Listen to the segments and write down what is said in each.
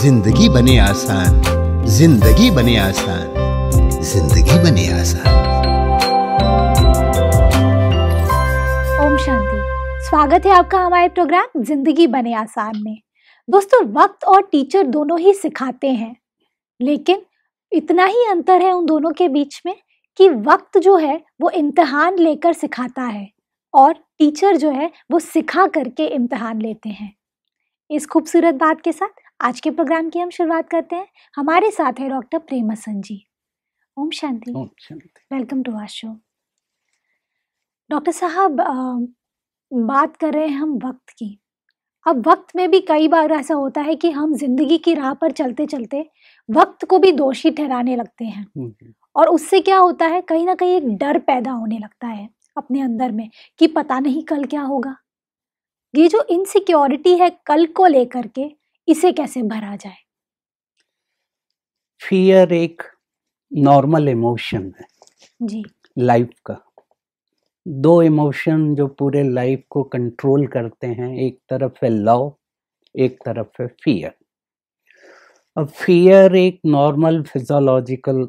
जिंदगी बने आसान जिंदगी बने आसान जिंदगी बने आसान ओम शांति स्वागत है आपका हमारे प्रोग्राम जिंदगी बने आसान में दोस्तों वक्त और टीचर दोनों ही सिखाते हैं लेकिन इतना ही अंतर है उन दोनों के बीच में कि वक्त जो है वो इम्तहान लेकर सिखाता है और टीचर जो है वो सिखा करके इम्तहान लेते हैं इस खूबसूरत बात के साथ आज के प्रोग्राम की हम शुरुआत करते हैं हमारे साथ है डॉक्टर प्रेमसन जी ओम शांति welcome to our show doctor साहब बात कर रहे हैं हम वक्त की अब वक्त में भी कई बार ऐसा होता है कि हम जिंदगी की राह पर चलते चलते वक्त को भी दोषी ठहराने लगते हैं हम्म, हम्म। और उससे क्या होता है कहीं ना कहीं एक डर पैदा होने लगता है अपने अंदर में कि पता नहीं कल क्या होगा ये जो इनसिक्योरिटी है कल को लेकर के इसे कैसे भरा जाए फियर एक नॉर्मल इमोशन है जी लाइफ का दो इमोशन जो पूरे लाइफ को कंट्रोल करते हैं एक तरफ है लव एक तरफ है फियर अब फियर एक नॉर्मल फिजोलॉजिकल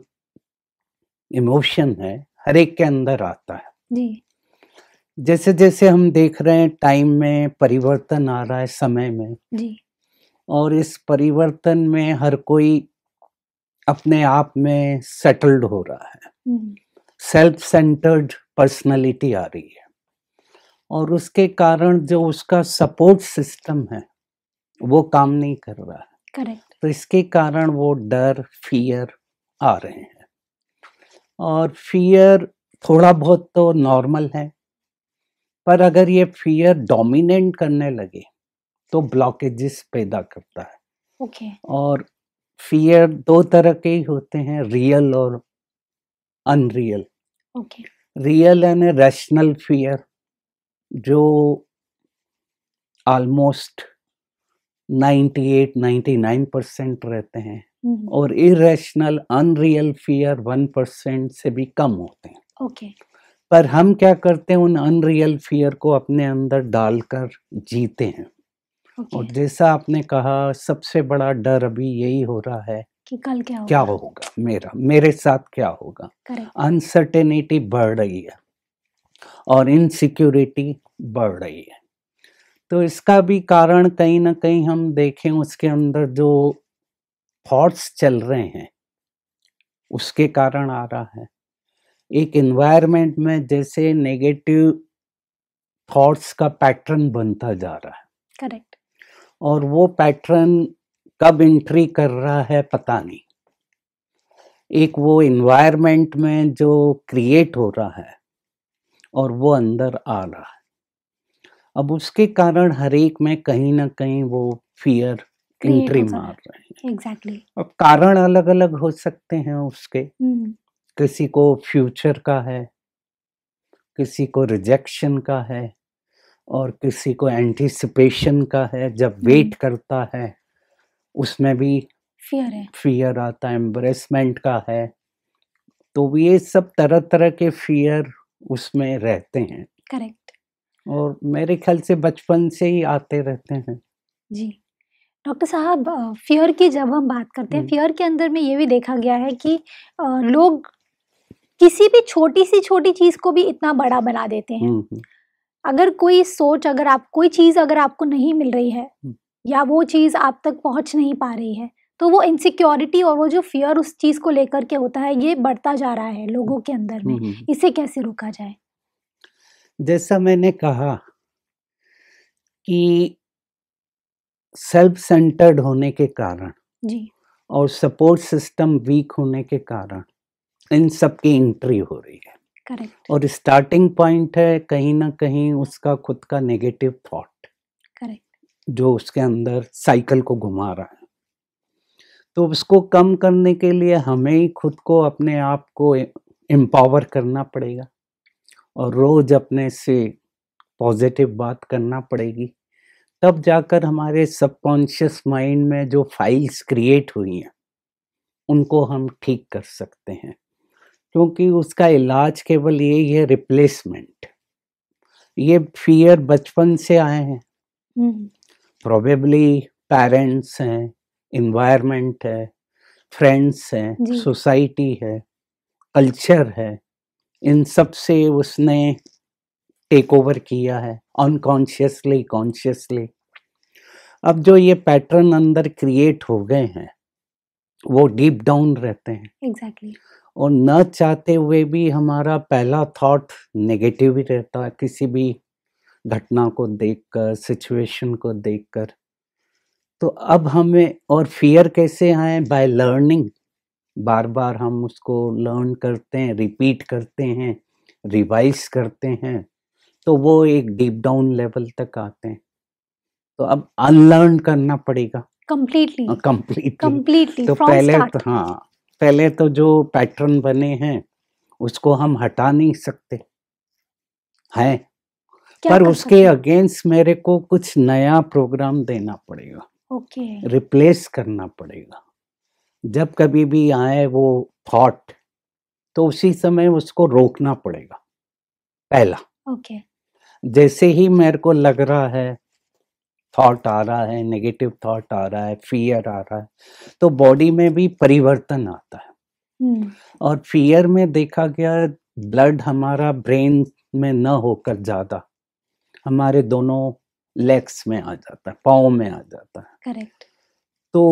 इमोशन है हर एक के अंदर आता है जी जैसे जैसे हम देख रहे हैं टाइम में परिवर्तन आ रहा है समय में जी और इस परिवर्तन में हर कोई अपने आप में सेटल्ड हो रहा है सेल्फ सेंटर्ड पर्सनालिटी आ रही है और उसके कारण जो उसका सपोर्ट सिस्टम है वो काम नहीं कर रहा है करेक्ट तो इसके कारण वो डर फियर आ रहे हैं और फियर थोड़ा बहुत तो नॉर्मल है पर अगर ये फियर डोमिनेट करने लगे तो ब्लॉकेजेस पैदा करता है ओके okay. और फियर दो तरह के ही होते हैं रियल और unreal okay real and rational fear जो ऑलमोस्ट 98-99 परसेंट रहते हैं mm-hmm. और irrational unreal fear one percent से भी कम होते हैं ओके okay. पर हम क्या करते हैं उन अनरियल फियर को अपने अंदर डालकर जीते हैं okay. और जैसा आपने कहा सबसे बड़ा डर अभी यही हो रहा है कि कल क्या होगा क्या होगा मेरा मेरे साथ क्या होगा अनसर्टेनिटी बढ़ रही है और इनसिक्योरिटी बढ़ रही है तो इसका भी कारण कहीं ना कहीं हम देखें उसके अंदर जो थॉट्स चल रहे हैं उसके कारण आ रहा है एक इन्वायरमेंट में जैसे नेगेटिव थॉट्स का पैटर्न बनता जा रहा है करेक्ट और वो पैटर्न कब एंट्री कर रहा है पता नहीं एक वो इन्वायरमेंट में जो क्रिएट हो रहा है और वो अंदर आ रहा है अब उसके कारण हर एक में कहीं ना कहीं वो फियर एंट्री मार रहे हैं एग्जैक्टली exactly. अब कारण अलग अलग हो सकते हैं उसके hmm. किसी को फ्यूचर का है किसी को रिजेक्शन का है और किसी को एंटिसिपेशन का है जब वेट हम्म। करता है उसमें भी फियर है फियर आता है एम्बरेसमेंट का है तो ये सब तरह तरह के फियर उसमें रहते हैं करेक्ट और मेरे ख्याल से बचपन से ही आते रहते हैं जी डॉक्टर साहब फियर की जब हम बात करते हैं फियर हम्म। के अंदर में ये भी देखा गया है कि लोग किसी भी छोटी सी छोटी चीज को भी इतना बड़ा बना देते हैं हम्म, अगर कोई सोच अगर आप कोई चीज़ अगर आपको नहीं मिल रही है हम्म। या वो चीज़ आप तक पहुंच नहीं पा रही है तो वो इनसिक्योरिटी और वो जो फियर उस चीज़ को लेकर के होता है ये बढ़ता जा रहा है लोगों के अंदर में हम्म, हम्म, इसे कैसे रोका जाए जैसा मैंने कहा कि सेल्फ सेंटर्ड होने के कारण जी और सपोर्ट सिस्टम वीक होने के कारण इन सब की एंट्री हो रही है करेक्ट और स्टार्टिंग पॉइंट है कहीं ना कहीं उसका खुद का नेगेटिव थॉट करेक्ट जो उसके अंदर साइकिल को घुमा रहा है तो उसको कम करने के लिए हमें ही खुद को अपने आप को एम्पावर करना पड़ेगा और रोज अपने से पॉजिटिव बात करना पड़ेगी तब जाकर हमारे सबकॉन्शियस माइंड में जो फाइल्स क्रिएट हुई हैं उनको हम ठीक कर सकते हैं क्योंकि उसका इलाज केवल यही है रिप्लेसमेंट ये फियर बचपन से आए हैं प्रोबेबली हम्म। पेरेंट्स हैं इन्वायरमेंट है फ्रेंड्स हैं सोसाइटी है कल्चर है इन सब से उसने टेक ओवर किया है अनकॉन्शियसली कॉन्शियसली अब जो ये पैटर्न अंदर क्रिएट हो गए हैं वो डीप डाउन रहते हैं एग्जैक्टली exactly. और न चाहते हुए भी हमारा पहला थॉट नेगेटिव ही रहता है किसी भी घटना को देखकर सिचुएशन को देखकर तो अब हमें और फियर कैसे आए बाय लर्निंग बार बार हम उसको लर्न करते हैं रिपीट करते हैं रिवाइज करते हैं तो वो एक डीप डाउन लेवल तक आते हैं तो अब अनलर्न करना पड़ेगा कम्प्लीटली कम्प्लीटली हाँ, तो पहले तो हाँ पहले तो जो पैटर्न बने हैं उसको हम हटा नहीं सकते हैं पर उसके अगेंस्ट मेरे को कुछ नया प्रोग्राम देना पड़ेगा ओके रिप्लेस करना पड़ेगा जब कभी भी आए वो थॉट तो उसी समय उसको रोकना पड़ेगा पहला ओके जैसे ही मेरे को लग रहा है थॉट आ रहा है नेगेटिव थॉट आ रहा है फियर आ रहा है तो बॉडी में भी परिवर्तन आता है हम्म। और फियर में देखा गया ब्लड हमारा ब्रेन में न होकर ज़्यादा हमारे दोनों लेग्स में आ जाता है पाओ में आ जाता है करेक्ट तो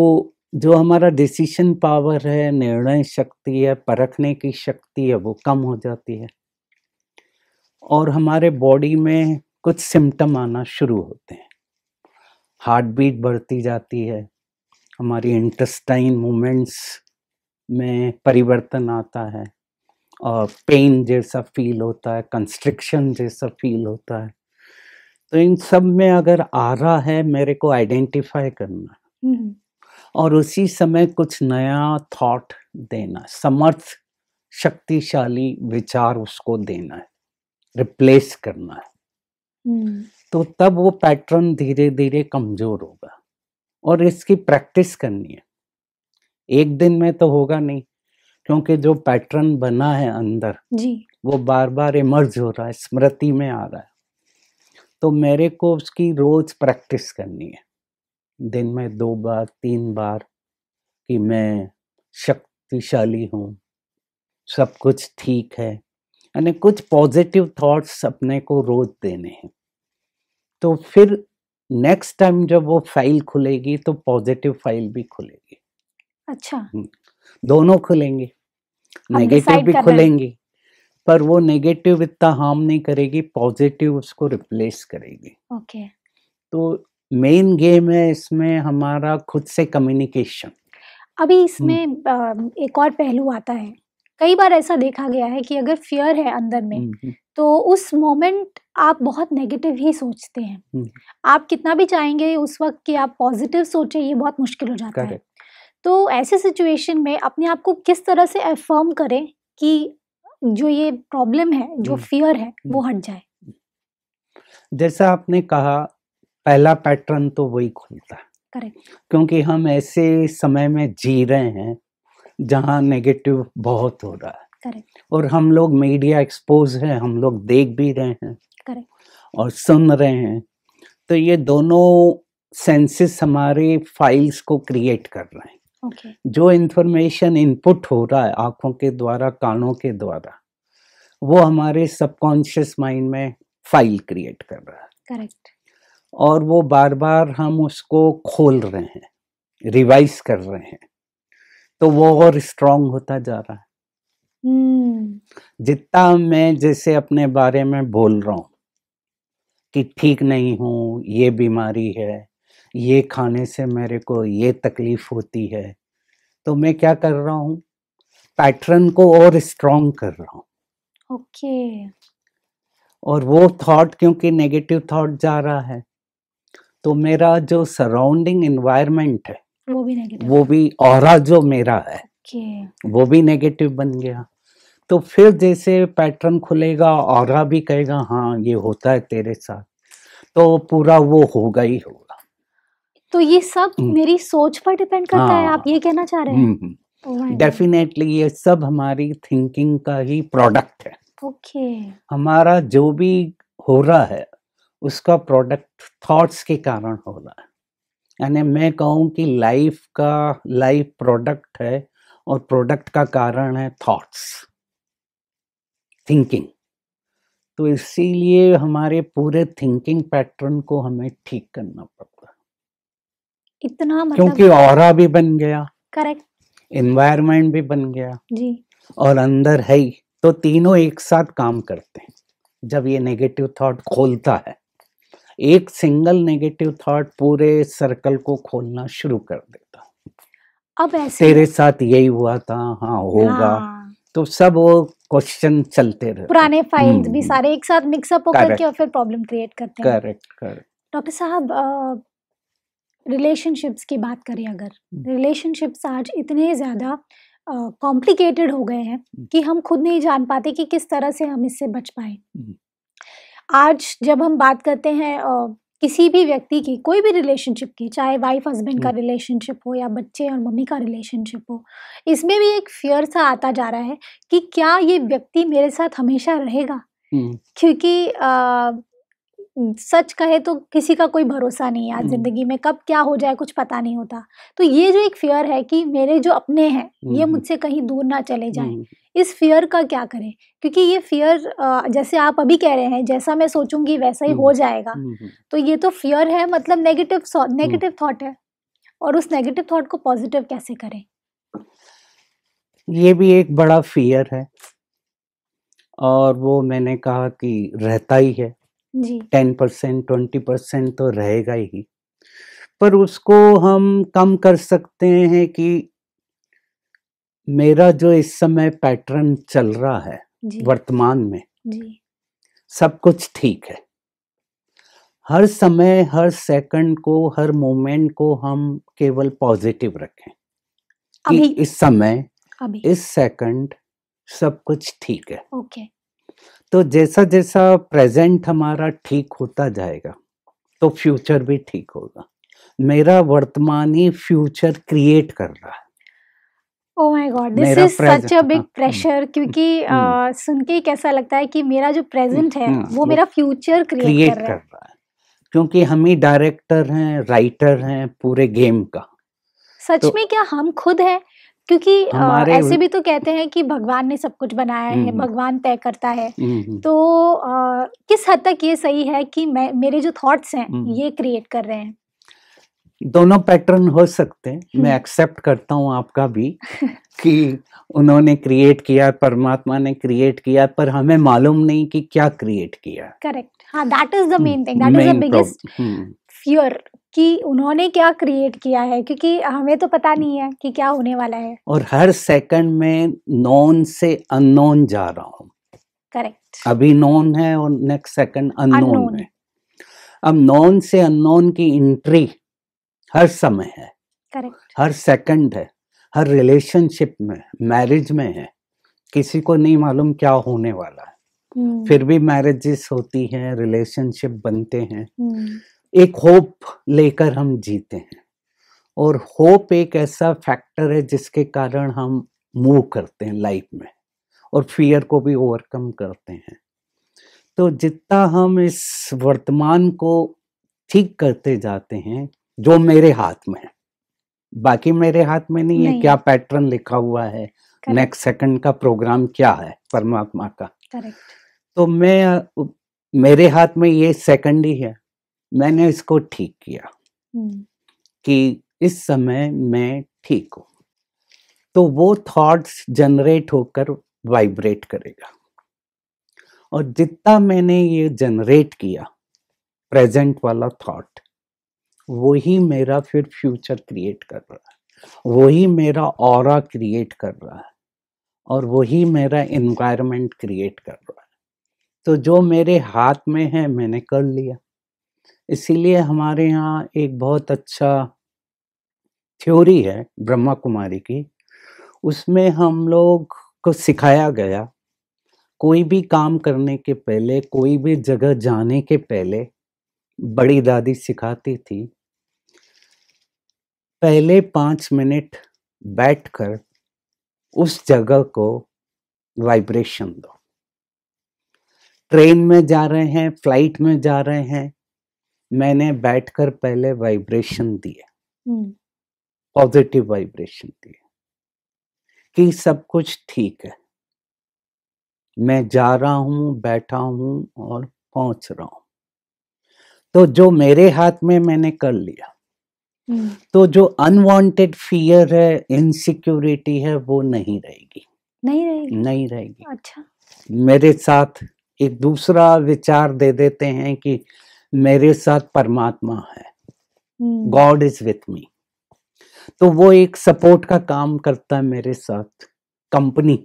जो हमारा डिसीशन पावर है निर्णय शक्ति है परखने की शक्ति है वो कम हो जाती है और हमारे बॉडी में कुछ सिम्टम आना शुरू होते हैं हार्ट बीट बढ़ती जाती है हमारी इंटेस्टाइन मूवमेंट्स में परिवर्तन आता है और पेन जैसा फील होता है कंस्ट्रिक्शन जैसा फील होता है तो इन सब में अगर आ रहा है मेरे को आइडेंटिफाई करना हम्म। और उसी समय कुछ नया थॉट देना समर्थ शक्तिशाली विचार उसको देना है रिप्लेस करना है हम्म। तो तब वो पैटर्न धीरे धीरे कमज़ोर होगा और इसकी प्रैक्टिस करनी है एक दिन में तो होगा नहीं क्योंकि जो पैटर्न बना है अंदर जी वो बार बार इमर्ज हो रहा है स्मृति में आ रहा है तो मेरे को उसकी रोज प्रैक्टिस करनी है दिन में दो बार तीन बार कि मैं शक्तिशाली हूँ सब कुछ ठीक है यानी कुछ पॉजिटिव थॉट्स अपने को रोज देने हैं तो फिर नेक्स्ट टाइम जब वो फाइल खुलेगी तो पॉजिटिव फाइल भी खुलेगी अच्छा हम्म, दोनों खुलेंगे नेगेटिव भी खुलेंगी पर वो नेगेटिव इतना हार्म नहीं करेगी पॉजिटिव उसको रिप्लेस करेगी ओके तो मेन गेम है इसमें हमारा खुद से कम्युनिकेशन अभी इसमें हम्म। एक और पहलू आता है कई बार ऐसा देखा गया है कि अगर फियर है अंदर में हम्म, तो उस मोमेंट आप बहुत नेगेटिव ही सोचते हैं आप कितना भी चाहेंगे उस वक्त कि आप पॉजिटिव सोचें ये बहुत मुश्किल हो जाता है तो ऐसे सिचुएशन में अपने आप को किस तरह से अफर्म करें कि जो ये प्रॉब्लम है जो फियर है वो हट जाए जैसा आपने कहा पहला पैटर्न तो वही खुलता है करेक्ट क्योंकि हम ऐसे समय में जी रहे हैं जहाँ नेगेटिव बहुत हो रहा है करेक्ट और हम लोग मीडिया एक्सपोज है हम लोग देख भी रहे हैं करेक्ट और सुन रहे हैं तो ये दोनों सेंसेस हमारे फाइल्स को क्रिएट कर रहे हैं okay. जो इंफॉर्मेशन इनपुट हो रहा है आंखों के द्वारा कानों के द्वारा वो हमारे सबकॉन्शियस माइंड में फाइल क्रिएट कर रहा है करेक्ट और वो बार बार हम उसको खोल रहे हैं रिवाइज कर रहे हैं तो वो और स्ट्रांग होता जा रहा है हम्म। जितना मैं जैसे अपने बारे में बोल रहा हूँ कि ठीक नहीं हूँ ये बीमारी है ये खाने से मेरे को ये तकलीफ होती है तो मैं क्या कर रहा हूँ पैटर्न को और स्ट्रॉन्ग कर रहा हूँ ओके और वो थॉट क्योंकि नेगेटिव थॉट जा रहा है तो मेरा जो सराउंडिंग इन्वायरमेंट है वो भी नेगेटिव वो भी और जो मेरा है okay. वो भी नेगेटिव बन गया तो फिर जैसे पैटर्न खुलेगा और भी कहेगा हाँ ये होता है तेरे साथ तो पूरा वो होगा ही होगा तो ये सब हम्म। मेरी सोच पर डिपेंड करता हाँ, है आप हाँ। ये कहना चाह रहे हैं डेफिनेटली हम्म, हम्म। oh ये सब हमारी थिंकिंग का ही प्रोडक्ट है ओके okay. हमारा जो भी हो रहा है उसका प्रोडक्ट थॉट्स के कारण हो रहा है यानी मैं कहूँ कि लाइफ का लाइफ प्रोडक्ट है और प्रोडक्ट का कारण है थॉट्स थिंकिंग तो इसीलिए हमारे पूरे थिंकिंग पैटर्न को हमें ठीक करना पड़ता है इतना मतलब क्योंकि और भी बन गया करेक्ट इन्वायरमेंट भी बन गया जी और अंदर है ही तो तीनों एक साथ काम करते हैं जब ये नेगेटिव थॉट खोलता है एक सिंगल नेगेटिव थॉट पूरे सर्कल को खोलना शुरू कर देता अब ऐसे तेरे साथ यही हुआ था हाँ होगा हाँ। तो सब वो क्वेश्चन चलते रहे पुराने फाइल्स भी हम्म। सारे एक साथ मिक्सअप होकर के और फिर प्रॉब्लम क्रिएट करते हैं करेक्ट करेक्ट डॉक्टर साहब रिलेशनशिप्स की बात करें अगर रिलेशनशिप्स हम्म। आज इतने ज़्यादा कॉम्प्लिकेटेड हो गए हैं हम्म। कि हम खुद नहीं जान पाते कि किस तरह से हम इससे बच पाए आज जब हम बात करते हैं किसी भी व्यक्ति की कोई भी रिलेशनशिप की चाहे वाइफ हस्बैंड का रिलेशनशिप हम्म। हो या बच्चे और मम्मी का रिलेशनशिप हो इसमें भी एक फियर सा आता जा रहा है कि क्या ये व्यक्ति मेरे साथ हमेशा रहेगा हम्म। क्योंकि सच कहे तो किसी का कोई भरोसा नहीं है आज जिंदगी में कब क्या हो जाए कुछ पता नहीं होता तो ये जो एक फियर है कि मेरे जो अपने हैं ये मुझसे कहीं दूर ना चले जाएं इस फियर का क्या करें क्योंकि ये फियर जैसे आप अभी कह रहे हैं जैसा मैं सोचूंगी वैसा ही हो जाएगा तो ये तो फियर है मतलब नेगेटिव नेगेटिव थॉट है और उस नेगेटिव थॉट को पॉजिटिव कैसे करें ये भी एक बड़ा फियर है और वो मैंने कहा कि रहता ही है टेन परसेंट ट्वेंटी परसेंट तो रहेगा ही पर उसको हम कम कर सकते हैं कि मेरा जो इस समय पैटर्न चल रहा है वर्तमान में जी। सब कुछ ठीक है हर समय हर सेकंड को हर मोमेंट को हम केवल पॉजिटिव रखें कि इस समय इस सेकंड सब कुछ ठीक है ओके okay. तो जैसा जैसा प्रेजेंट हमारा ठीक होता जाएगा तो फ्यूचर भी ठीक होगा मेरा वर्तमान ही फ्यूचर क्रिएट कर रहा है oh my god this is such a big pressure क्योंकि सुन के कैसा लगता है कि मेरा जो हम्म, प्रेजेंट है हाँ, वो मेरा फ्यूचर क्रिएट कर रहा है क्योंकि हम ही डायरेक्टर हैं राइटर हैं पूरे गेम का सच तो, में क्या हम खुद हैं क्योंकि ऐसे भी तो कहते हैं कि भगवान ने सब कुछ बनाया है हम्म। भगवान तय करता है हम्म, हम्म, तो आ, किस हद तक ये सही है कि मैं मेरे जो थॉट्स हैं ये क्रिएट कर रहे हैं दोनों पैटर्न हो सकते हैं मैं एक्सेप्ट करता हूँ आपका भी कि उन्होंने क्रिएट किया परमात्मा ने क्रिएट किया पर हमें मालूम नहीं कि क्या क्रिएट किया करेक्ट हाँ that is the main thing that is the biggest fear कि उन्होंने क्या क्रिएट किया है क्योंकि हमें तो पता नहीं है कि क्या होने वाला है और हर सेकंड में नॉन से अननोन जा रहा हूँ करेक्ट अभी नॉन है और नेक्स्ट सेकंड अननोन है अब नॉन से अननोन की एंट्री हर समय है करेक्ट हर सेकंड है हर रिलेशनशिप में मैरिज में है किसी को नहीं मालूम क्या होने वाला है हम्म। फिर भी मैरिजेस होती हैं रिलेशनशिप बनते हैं हम्म। एक होप लेकर हम जीते हैं और होप एक ऐसा फैक्टर है जिसके कारण हम मूव करते हैं लाइफ में और फियर को भी ओवरकम करते हैं तो जितना हम इस वर्तमान को ठीक करते जाते हैं जो मेरे हाथ में है बाकी मेरे हाथ में नहीं, नहीं। है क्या पैटर्न लिखा हुआ है नेक्स्ट सेकंड का प्रोग्राम क्या है परमात्मा का करेक्ट तो मैं मेरे हाथ में ये सेकंड ही है मैंने इसको ठीक किया हम्म। कि इस समय मैं ठीक हूँ तो वो थॉट्स जनरेट होकर वाइब्रेट करेगा और जितना मैंने ये जनरेट किया प्रेजेंट वाला थॉट वही मेरा फिर फ्यूचर क्रिएट कर रहा है वही मेरा और क्रिएट कर रहा है और वही मेरा इन्वायरमेंट क्रिएट कर रहा है तो जो मेरे हाथ में है मैंने कर लिया इसीलिए हमारे यहाँ एक बहुत अच्छा थ्योरी है ब्रह्मा कुमारी की उसमें हम लोग को सिखाया गया कोई भी काम करने के पहले कोई भी जगह जाने के पहले बड़ी दादी सिखाती थी पहले पाँच मिनट बैठकर उस जगह को वाइब्रेशन दो ट्रेन में जा रहे हैं फ्लाइट में जा रहे हैं मैंने बैठकर पहले वाइब्रेशन दिए पॉजिटिव हम्म। वाइब्रेशन दिए कि सब कुछ ठीक है मैं जा रहा हूं बैठा हूं और पहुंच रहा हूं तो जो मेरे हाथ में मैंने कर लिया हम्म। तो जो अनवांटेड फियर है इनसिक्योरिटी है वो नहीं रहेगी नहीं रहेगी नहीं रहेगी अच्छा मेरे साथ एक दूसरा विचार दे देते हैं कि मेरे साथ परमात्मा है गॉड इज विथ मी तो वो एक सपोर्ट का काम करता है मेरे साथ कंपनी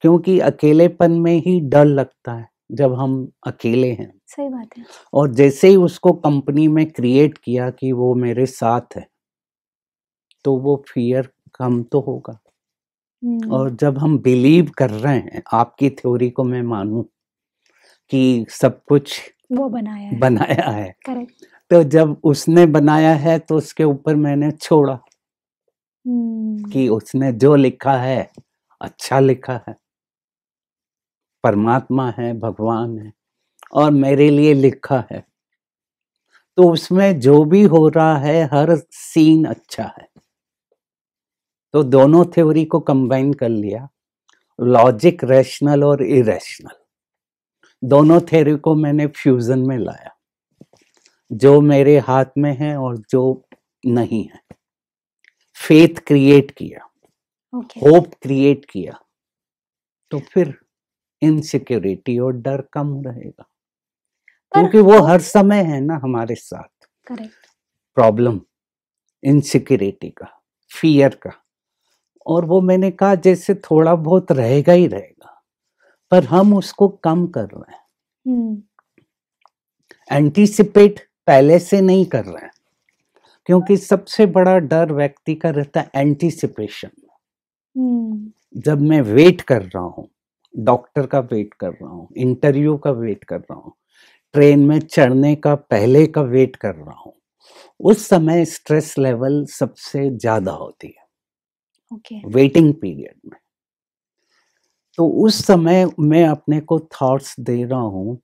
क्योंकि अकेलेपन में ही डर लगता है जब हम अकेले हैं सही बात है और जैसे ही उसको कंपनी में क्रिएट किया कि वो मेरे साथ है तो वो फियर कम तो होगा हम्म। और जब हम बिलीव कर रहे हैं आपकी थ्योरी को मैं मानूं कि सब कुछ वो बनाया है बनाया है करेक्ट तो जब उसने बनाया है तो उसके ऊपर मैंने छोड़ा हम्म। कि उसने जो लिखा है अच्छा लिखा है परमात्मा है भगवान है और मेरे लिए लिखा है तो उसमें जो भी हो रहा है हर सीन अच्छा है तो दोनों थ्योरी को कंबाइन कर लिया लॉजिक रैशनल और इरेशनल दोनों थेरी को मैंने फ्यूजन में लाया जो मेरे हाथ में है और जो नहीं है फेथ क्रिएट किया होप okay. क्रिएट किया तो फिर इनसिक्योरिटी और डर कम रहेगा क्योंकि वो हर समय है ना हमारे साथ प्रॉब्लम इनसिक्योरिटी का फियर का और वो मैंने कहा जैसे थोड़ा बहुत रहेगा ही रहेगा पर हम उसको कम कर रहे हैं एंटीसिपेट हम्म। पहले से नहीं कर रहे हैं क्योंकि सबसे बड़ा डर व्यक्ति का रहता है एंटीसिपेशन हम्म। जब मैं वेट कर रहा हूँ डॉक्टर का वेट कर रहा हूँ इंटरव्यू का वेट कर रहा हूँ ट्रेन में चढ़ने का पहले का वेट कर रहा हूँ उस समय स्ट्रेस लेवल सबसे ज्यादा होती है वेटिंग okay. पीरियड में तो उस समय मैं अपने को थॉट्स दे रहा हूं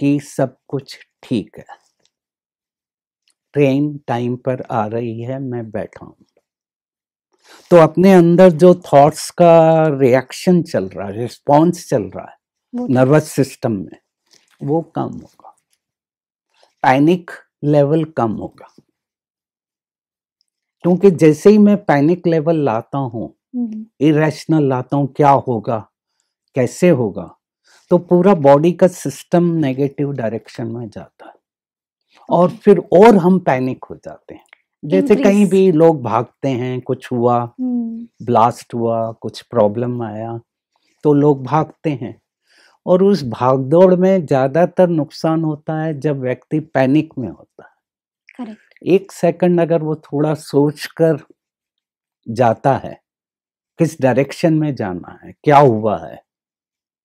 कि सब कुछ ठीक है ट्रेन टाइम पर आ रही है मैं बैठा हूं तो अपने अंदर जो थॉट्स का रिएक्शन चल रहा है रिस्पॉन्स चल रहा है नर्वस सिस्टम तो में वो कम होगा पैनिक लेवल कम होगा क्योंकि जैसे ही मैं पैनिक लेवल लाता हूं इरेशनल हम्म। लाता हूँ क्या होगा कैसे होगा तो पूरा बॉडी का सिस्टम नेगेटिव डायरेक्शन में जाता है और फिर और हम पैनिक हो जाते हैं जैसे कहीं भी लोग भागते हैं कुछ हुआ ब्लास्ट हम्म। हुआ कुछ प्रॉब्लम आया तो लोग भागते हैं और उस भागदौड़ में ज्यादातर नुकसान होता है जब व्यक्ति पैनिक में होता है एक सेकंड अगर वो थोड़ा सोच कर जाता है किस डायरेक्शन में जाना है क्या हुआ है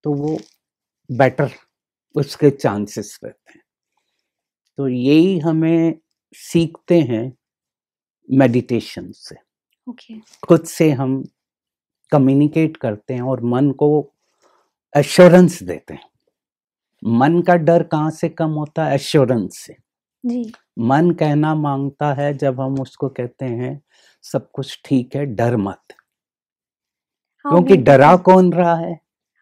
तो वो बेटर उसके चांसेस रहते हैं तो यही हमें सीखते हैं मेडिटेशन से okay. खुद से हम कम्युनिकेट करते हैं और मन को एश्योरेंस देते हैं मन का डर कहाँ से कम होता है एश्योरेंस से जी। मन कहना मांगता है जब हम उसको कहते हैं सब कुछ ठीक है डर मत क्योंकि डरा कौन रहा है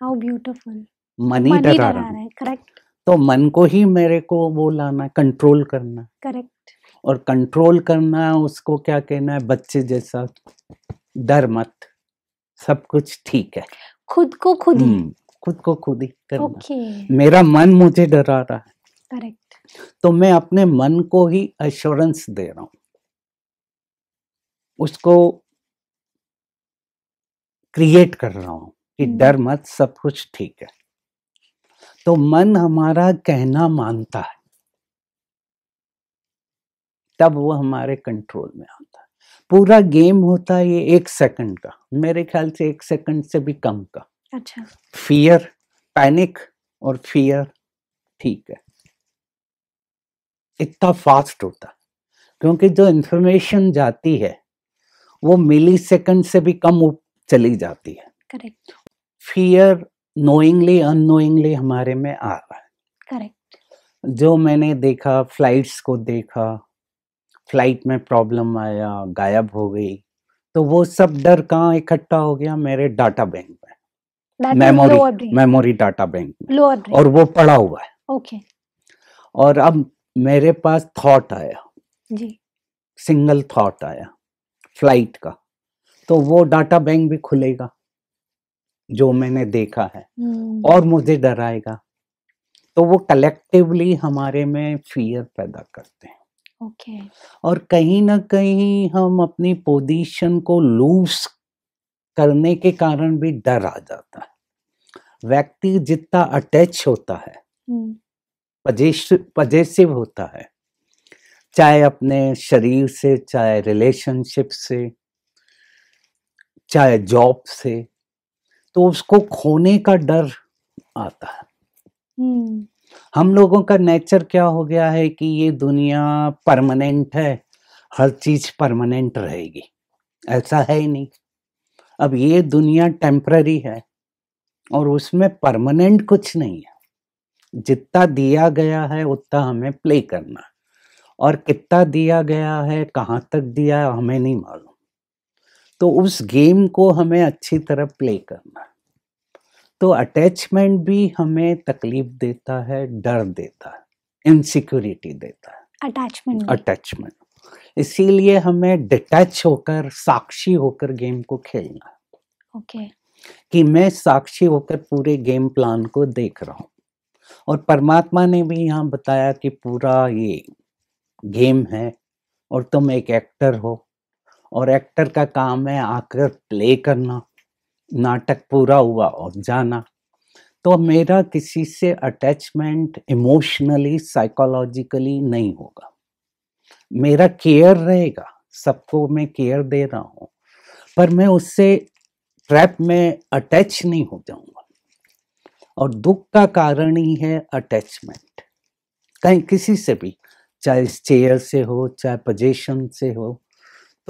हाउ ब्यूटिफुल मन ही डरा रहा है करेक्ट तो मन को ही मेरे को वो लाना कंट्रोल करना करेक्ट और कंट्रोल करना उसको क्या कहना है बच्चे जैसा डर मत सब कुछ ठीक है खुद को खुद ही हम्म, खुद को खुद ही करना okay. मेरा मन मुझे डरा रहा है करेक्ट तो मैं अपने मन को ही एश्योरेंस दे रहा हूँ उसको क्रिएट कर रहा हूं कि हम्म। डर मत सब कुछ ठीक है तो मन हमारा कहना मानता है तब वो हमारे कंट्रोल में आता है पूरा गेम होता है ये एक सेकंड का मेरे ख्याल से एक सेकंड से भी कम का अच्छा फियर पैनिक और फियर ठीक है इतना फास्ट होता क्योंकि जो इंफॉर्मेशन जाती है वो मिली सेकंड से भी कम चली जाती है करेक्ट फियर नोइंगली अनोइंगली हमारे में आ रहा है करेक्ट जो मैंने देखा फ्लाइट्स को देखा फ्लाइट में प्रॉब्लम आया गायब हो गई तो वो सब डर कहाँ इकट्ठा हो गया मेरे डाटा बैंक में मेमोरी मेमोरी डाटा बैंक में और वो पड़ा हुआ है ओके okay. और अब मेरे पास थॉट आया जी सिंगल थॉट आया फ्लाइट का तो वो डाटा बैंक भी खुलेगा जो मैंने देखा है हम्म। और मुझे डराएगा तो वो कलेक्टिवली हमारे में फियर पैदा करते हैं ओके और कहीं ना कहीं हम अपनी पोजीशन को लूज करने के कारण भी डर आ जाता है व्यक्ति जितना अटैच होता है हम्म। पजेसिव होता है चाहे अपने शरीर से चाहे रिलेशनशिप से चाहे जॉब से तो उसको खोने का डर आता है हम्म। हम लोगों का नेचर क्या हो गया है कि ये दुनिया परमानेंट है हर चीज परमानेंट रहेगी ऐसा है ही नहीं अब ये दुनिया टेम्प्ररी है और उसमें परमानेंट कुछ नहीं है जितना दिया गया है उतना हमें प्ले करना और कितना दिया गया है कहाँ तक दिया हमें नहीं मालूम तो उस गेम को हमें अच्छी तरह प्ले करना तो अटैचमेंट भी हमें तकलीफ देता है डर देता है इनसिक्योरिटी देता है अटैचमेंट अटैचमेंट इसीलिए हमें डिटैच होकर साक्षी होकर गेम को खेलना ओके okay. कि मैं साक्षी होकर पूरे गेम प्लान को देख रहा हूँ और परमात्मा ने भी यहाँ बताया कि पूरा ये गेम है और तुम एक एक्टर हो और एक्टर का काम है आकर प्ले करना नाटक पूरा हुआ और जाना तो मेरा किसी से अटैचमेंट इमोशनली साइकोलॉजिकली नहीं होगा मेरा केयर रहेगा सबको मैं केयर दे रहा हूँ पर मैं उससे ट्रैप में अटैच नहीं हो जाऊंगा और दुख का कारण ही है अटैचमेंट कहीं किसी से भी चाहे चेयर से हो चाहे पोजेशन से हो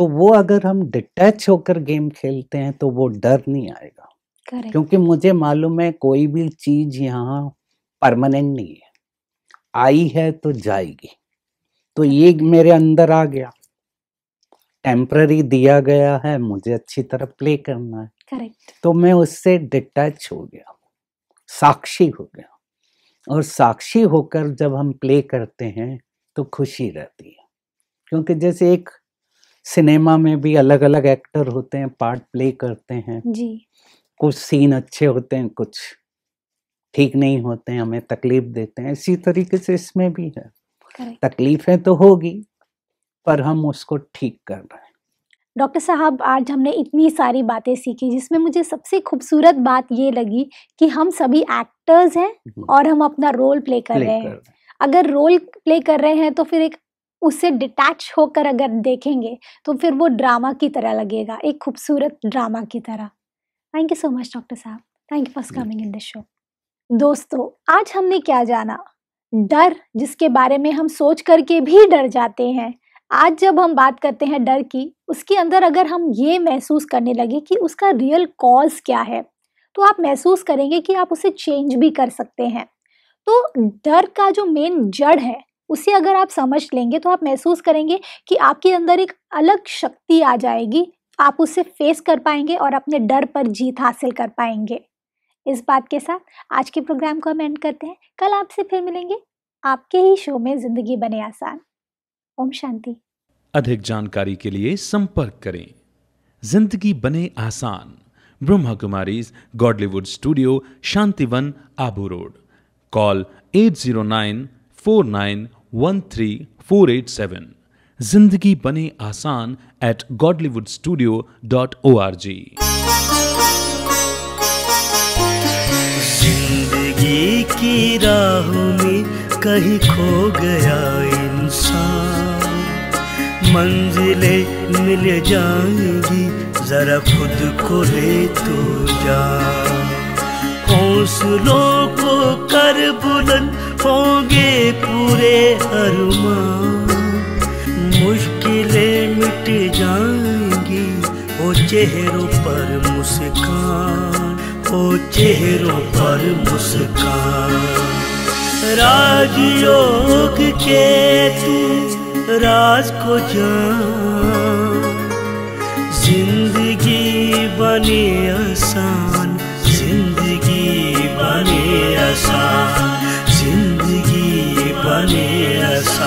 तो वो अगर हम डिटैच होकर गेम खेलते हैं तो वो डर नहीं आएगा Correct. क्योंकि मुझे मालूम है कोई भी चीज यहाँ परमानेंट नहीं है आई है तो जाएगी तो ये मेरे अंदर आ गया टेम्पररी दिया गया है मुझे अच्छी तरह प्ले करना है Correct. तो मैं उससे डिटैच हो गया साक्षी हो गया और साक्षी होकर जब हम प्ले करते हैं तो खुशी रहती है क्योंकि जैसे एक सिनेमा में भी अलग अलग एक्टर होते हैं पार्ट प्ले करते हैं जी कुछ सीन अच्छे होते हैं कुछ ठीक नहीं होते हैं हमें तकलीफ देते हैं इसी तरीके से इसमें भी है तकलीफें तो होगी पर हम उसको ठीक कर रहे हैं डॉक्टर साहब आज हमने इतनी सारी बातें सीखी जिसमें मुझे सबसे खूबसूरत बात ये लगी कि हम सभी एक्टर्स हैं और हम अपना रोल प्ले कर प्ले रहे हैं अगर रोल प्ले कर रहे हैं तो फिर एक उसे डिटैच होकर अगर देखेंगे तो फिर वो ड्रामा की तरह लगेगा एक खूबसूरत ड्रामा की तरह thank you so much doctor साहब thank you for coming in this show दोस्तों आज हमने क्या जाना डर जिसके बारे में हम सोच करके भी डर जाते हैं आज जब हम बात करते हैं डर की उसके अंदर अगर हम ये महसूस करने लगे कि उसका रियल कॉज क्या है तो आप महसूस करेंगे कि आप उसे चेंज भी कर सकते हैं तो डर का जो मेन जड़ है उसे अगर आप समझ लेंगे तो आप महसूस करेंगे कि आपके अंदर एक अलग शक्ति आ जाएगी आप उसे फेस कर पाएंगे और अपने डर पर जीत हासिल कर पाएंगे इस बात के साथ आज के प्रोग्राम को हम एंड करते हैं कल आपसे फिर मिलेंगे आपके ही शो में जिंदगी बने आसान ओम शांति अधिक जानकारी के लिए संपर्क करें जिंदगी बने आसान Brahma Kumari Godlywood studio Shantivan Abu Road call at zero nine four nine one three four eight seven जिंदगी बने आसान at Godlywood studio dot O R G जिंदगी की राह में कहीं खो गया इंसान मंजिले मिल जाएंगी जरा खुद को ले तो जा हौसलों को कर बुलंद होगे पूरे अरमान मुश्किलें मिट जाएंगी ओ चेहरों पर मुस्कान ओ चेहरों पर मुस्कान राजयोग के तू राज को जान जिंदगी बने आसान जिंदगी बने आसान Yes.